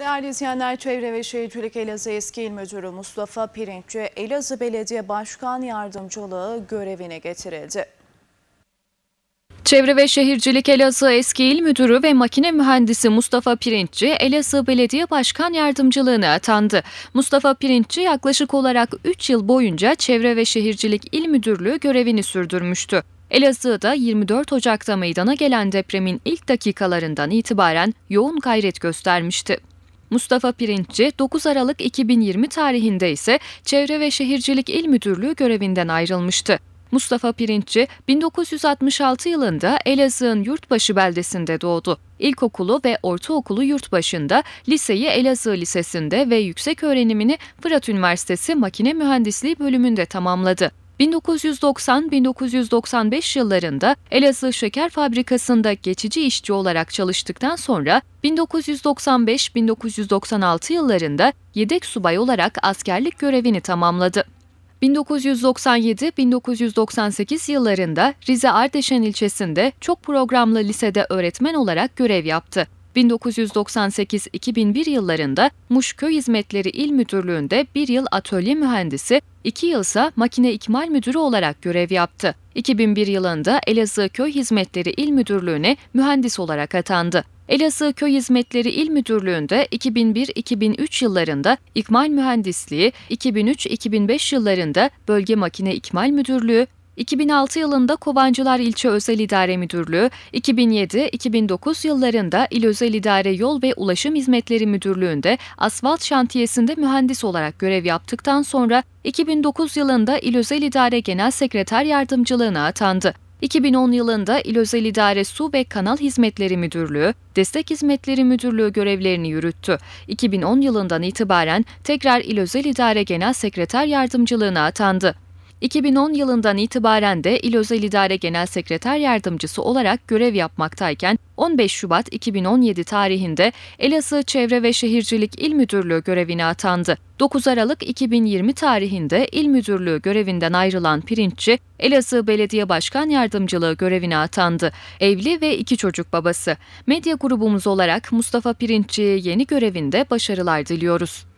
Değerli izleyenler, Çevre ve Şehircilik Elazığ Eski İl Müdürü Mustafa Pirinççi, Elazığ Belediye Başkan Yardımcılığı görevine getirildi. Çevre ve Şehircilik Elazığ Eski İl Müdürü ve Makine Mühendisi Mustafa Pirinççi, Elazığ Belediye Başkan Yardımcılığına atandı. Mustafa Pirinççi yaklaşık olarak 3 yıl boyunca Çevre ve Şehircilik İl Müdürlüğü görevini sürdürmüştü. Elazığ'da 24 Ocak'ta meydana gelen depremin ilk dakikalarından itibaren yoğun gayret göstermişti. Mustafa Pirinççi 9 Aralık 2020 tarihinde ise Çevre ve Şehircilik İl Müdürlüğü görevinden ayrılmıştı. Mustafa Pirinççi 1966 yılında Elazığ'ın Yurtbaşı beldesinde doğdu. İlkokulu ve ortaokulu Yurtbaşı'nda, liseyi Elazığ Lisesi'nde ve yüksek öğrenimini Fırat Üniversitesi Makine Mühendisliği bölümünde tamamladı. 1990-1995 yıllarında Elazığ Şeker Fabrikası'nda geçici işçi olarak çalıştıktan sonra 1995-1996 yıllarında yedek subay olarak askerlik görevini tamamladı. 1997-1998 yıllarında Rize Ardeşen ilçesinde çok programlı lisede öğretmen olarak görev yaptı. 1998-2001 yıllarında Muş Köy Hizmetleri İl Müdürlüğü'nde bir yıl atölye mühendisi, iki yılsa makine ikmal müdürü olarak görev yaptı. 2001 yılında Elazığ Köy Hizmetleri İl Müdürlüğü'ne mühendis olarak atandı. Elazığ Köy Hizmetleri İl Müdürlüğü'nde 2001-2003 yıllarında ikmal mühendisliği, 2003-2005 yıllarında bölge makine ikmal müdürlüğü, 2006 yılında Kovancılar İlçe Özel İdare Müdürlüğü, 2007-2009 yıllarında İl Özel İdare Yol ve Ulaşım Hizmetleri Müdürlüğü'nde asfalt şantiyesinde mühendis olarak görev yaptıktan sonra 2009 yılında İl Özel İdare Genel Sekreter Yardımcılığına atandı. 2010 yılında İl Özel İdare Su ve Kanal Hizmetleri Müdürlüğü, Destek Hizmetleri Müdürlüğü görevlerini yürüttü. 2010 yılından itibaren tekrar İl Özel İdare Genel Sekreter Yardımcılığına atandı. 2010 yılından itibaren de İl Özel İdare Genel Sekreter Yardımcısı olarak görev yapmaktayken 15 Şubat 2017 tarihinde Elazığ Çevre ve Şehircilik İl Müdürlüğü görevine atandı. 9 Aralık 2020 tarihinde İl Müdürlüğü görevinden ayrılan Pirinççi, Elazığ Belediye Başkan Yardımcılığı görevine atandı. Evli ve iki çocuk babası. Medya grubumuz olarak Mustafa Pirinççi'ye yeni görevinde başarılar diliyoruz.